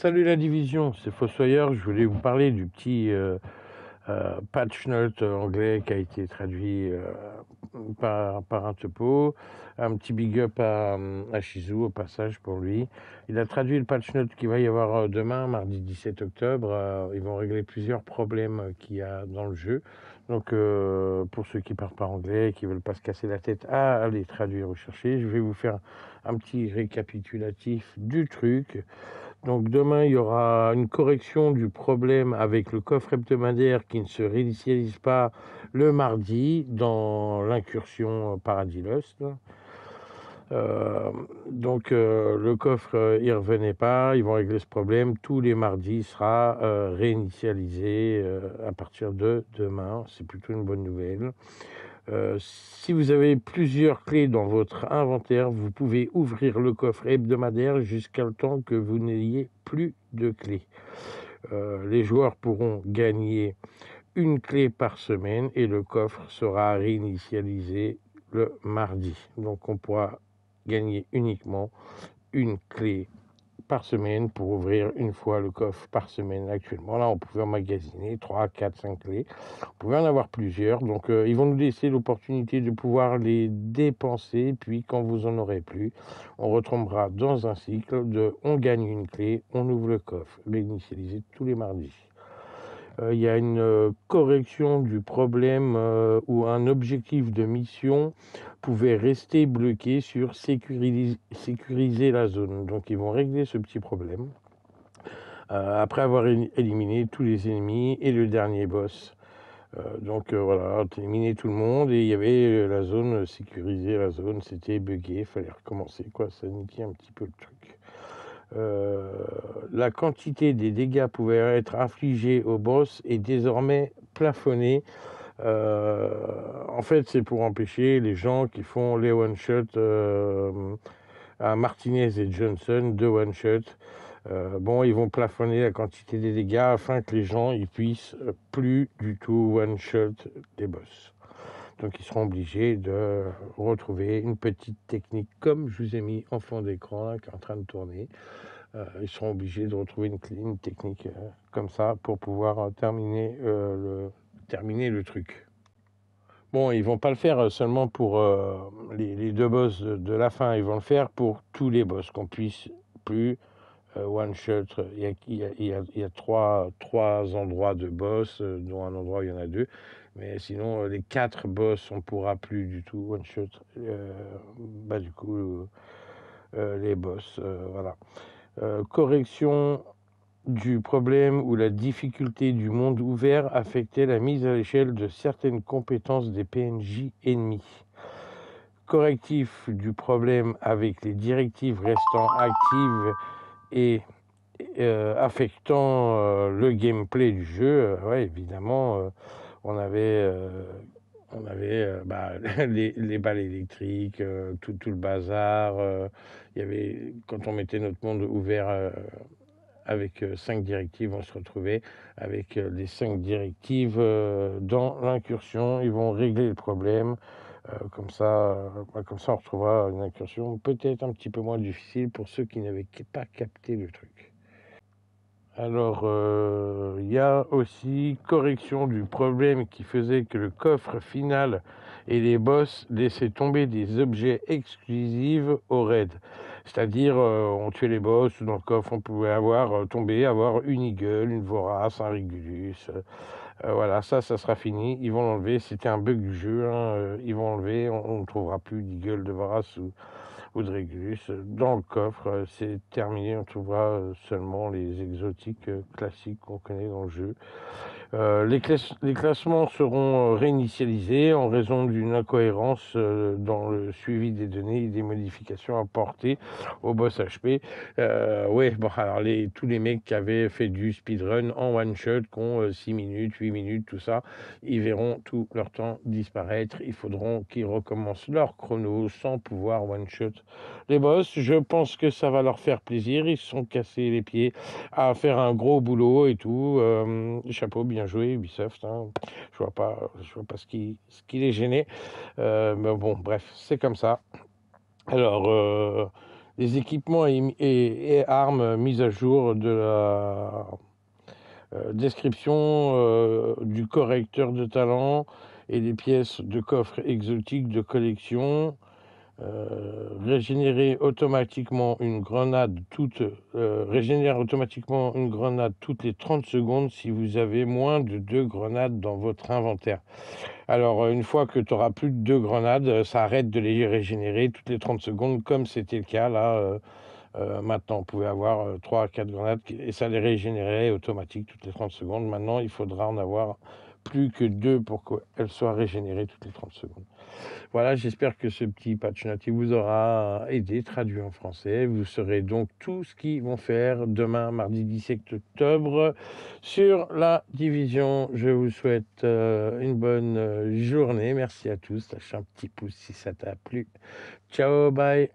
Salut la division, c'est Fossoyeur. Je voulais vous parler du petit euh, euh, patch note anglais qui a été traduit euh, par, par, un topo. Un petit big up à, à, Shizu au passage pour lui. Il a traduit le patch note qui va y avoir demain, mardi 17 octobre. ils vont régler plusieurs problèmes qu'il y a dans le jeu. Donc pour ceux qui parlent pas anglais et qui veulent pas se casser la tête à aller traduire ou chercher, je vais vous faire un petit récapitulatif du truc. Donc demain, il y aura une correction du problème avec le coffre hebdomadaire qui ne se réinitialise pas le mardi dans l'incursion Paradis euh, donc euh, le coffre, il euh, il revenait pas, ils vont régler ce problème. Tous les mardis, il sera réinitialisé à partir de demain. C'est plutôt une bonne nouvelle. Euh, si vous avez plusieurs clés dans votre inventaire, vous pouvez ouvrir le coffre hebdomadaire jusqu'à le temps que vous n'ayez plus de clés. Euh, les joueurs pourront gagner une clé par semaine et le coffre sera réinitialisé le mardi. Donc on pourra gagner uniquement une clé par semaine pour ouvrir une fois le coffre par semaine actuellement. Là, on pouvait magasiner 3, 4, 5 clés. On pouvait en avoir plusieurs. Donc, euh, ils vont nous laisser l'opportunité de pouvoir les dépenser. Puis, quand vous en aurez plus, on retombera dans un cycle de on gagne une clé, on ouvre le coffre. réinitialiser tous les mardis. Euh, il y a une euh, correction du problème euh, où un objectif de mission pouvait rester bloqué sur sécuriser, la zone. Donc ils vont régler ce petit problème après avoir éliminé tous les ennemis et le dernier boss. donc voilà, éliminé tout le monde et il y avait la zone sécurisée, la zone c'était Il fallait recommencer quoi, ça niquait un petit peu le truc. Euh, la quantité des dégâts pouvait être infligés au boss est désormais plafonnée. Euh, en fait, c'est pour empêcher les gens qui font les one shot euh, à Martinez et Johnson, de one shot bon, ils vont plafonner la quantité des dégâts afin que les gens ils puissent plus du tout one-shot des boss. Donc ils seront obligés de retrouver une petite technique comme je vous ai mis en fond d'écran qui est en train de tourner. Euh, ils seront obligés de retrouver une, technique euh, comme ça pour pouvoir euh, terminer, le, terminer le truc. Bon, ils vont pas le faire seulement pour les, deux boss de, la fin, ils vont le faire pour tous les boss qu'on puisse plus One Shot, il y a, il trois, trois, endroits de boss, dont un endroit où il y en a deux. Mais sinon, euh, les quatre boss, on pourra plus du tout one shot. Euh, bah, du coup, euh, les boss, voilà. correction du problème où la difficulté du monde ouvert affectait la mise à l'échelle de certaines compétences des PNJ ennemis. Correctif du problème avec les directives restant actives et affectant le gameplay du jeu, évidemment on avait, euh, on avait euh, bah, les, balles électriques, euh, tout, le bazar. y avait, quand on mettait notre monde ouvert avec cinq directives, on se retrouvait avec les cinq directives dans l'incursion. Ils vont régler le problème. comme, ça, bah, comme ça, on retrouvera une incursion peut-être un petit peu moins difficile pour ceux qui n'avaient pas capté le truc. Alors, euh, il y a aussi correction du problème qui faisait que le coffre final et les boss laissaient tomber des objets exclusifs au raid. C'est-à-dire, euh, on tuait les boss, dans le coffre, on pouvait avoir euh, tombé, avoir une eagle, une vorace, un rigulus. voilà, ça, ça sera fini. Ils vont l'enlever. C'était un bug du jeu. Hein, ils vont l'enlever. On ne trouvera plus d'eagle, de vorace ou, régulus. Euh, dans le coffre, euh, c'est terminé. On trouvera euh, seulement les exotiques classiques qu'on connaît dans le jeu. Euh, les, classements seront euh, réinitialisés en raison d'une incohérence euh, dans le suivi des données et des modifications apportées au boss HP. oui, bon, alors tous les mecs qui avaient fait du speedrun en one shot, qui ont 6 minutes, 8 minutes, tout ça, ils verront tout leur temps disparaître. Il faudra qu'ils recommencent leur chrono sans pouvoir one shot les boss. Je pense que ça va leur faire plaisir. Ils se sont cassés les pieds à faire un gros boulot et tout. chapeau, bien bien joué, Ubisoft. Hein. Je vois pas, je vois pas ce qui, ce qui les gênait. Euh, mais bon, bref, c'est comme ça. Alors, euh, les équipements et, armes mises à jour de la euh, description du correcteur de talent et des pièces de coffre exotiques de collection. Euh, régénérer automatiquement une grenade toute euh, automatiquement une grenade toutes les 30 secondes si vous avez moins de deux grenades dans votre inventaire. Alors euh, une fois que tu auras plus de deux grenades, ça arrête de les régénérer toutes les 30 secondes comme c'était le cas là maintenant, on pouvait avoir trois 3 à grenades et ça les régénérait automatiquement toutes les 30 secondes. Maintenant, il faudra en avoir plus que deux pour qu'elle soit régénérée toutes les 30 secondes. Voilà, j'espère que ce petit patch note vous aura aidé, traduit en français. Vous serez donc tout ce qu'ils vont faire demain, mardi 17 octobre, sur la division. Je vous souhaite euh, une bonne euh, journée. Merci à tous. Lâchez un petit pouce si ça t'a plu. Ciao, bye.